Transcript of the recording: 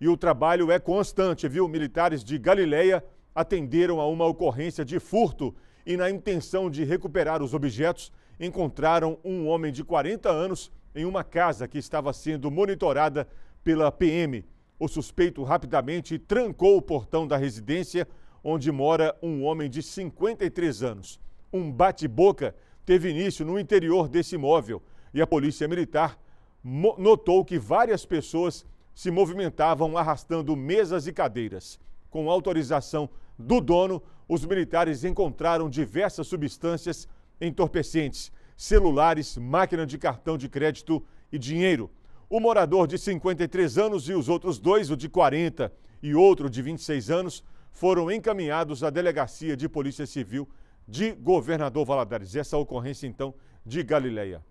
e o trabalho é constante, viu? Militares de Galileia atenderam a uma ocorrência de furto e, na intenção de recuperar os objetos, encontraram um homem de 40 anos em uma casa que estava sendo monitorada pela PM. O suspeito rapidamente trancou o portão da residência onde mora um homem de 53 anos. Um bate-boca teve início no interior desse imóvel e a Polícia Militar notou que várias pessoas se movimentavam arrastando mesas e cadeiras. Com autorização do dono, os militares encontraram diversas substâncias entorpecentes, celulares, máquina de cartão de crédito e dinheiro. O morador de 53 anos e os outros dois, o de 40 e outro de 26 anos, foram encaminhados à Delegacia de Polícia Civil de Governador Valadares. Essa ocorrência, então, de Galileia.